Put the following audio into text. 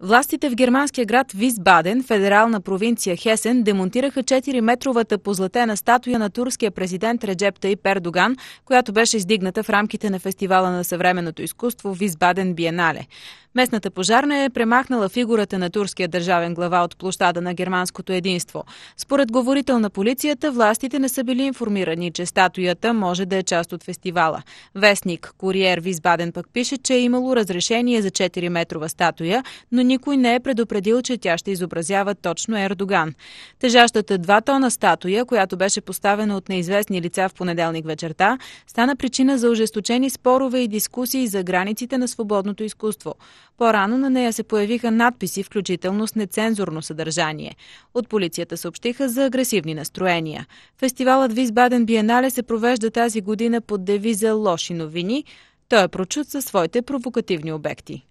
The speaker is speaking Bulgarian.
Властите в германския град Висбаден, федерална провинция Хесен, демонтираха 4-метровата позлатена статуя на турския президент Реджеп Тайп Ердоган, която беше издигната в рамките на фестивала на съвременното изкуство Висбаден Биенале. Местната пожарна е премахнала фигурата на турския държавен глава от площада на германското единство. Според говорител на полицията, властите не са били информирани, че статуята може да е част от фестивала. Вестник Куриер Визбаден пък пише, че е имало разрешение за 4-метрова статуя, но никой не е предупредил, че тя ще изобразява точно Ердоган. Тежащата 2 тона статуя, която беше поставена от неизвестни лица в понеделник вечерта, стана причина за ожесточени спорове и дискусии за границите на свободното изкуство. По-рано на нея се появиха надписи, включително с нецензурно съдържание. От полицията съобщиха за агресивни настроения. Фестивалът Висбаден Биенале се провежда тази година под девиза «Лоши новини». Той е прочут със своите провокативни обекти.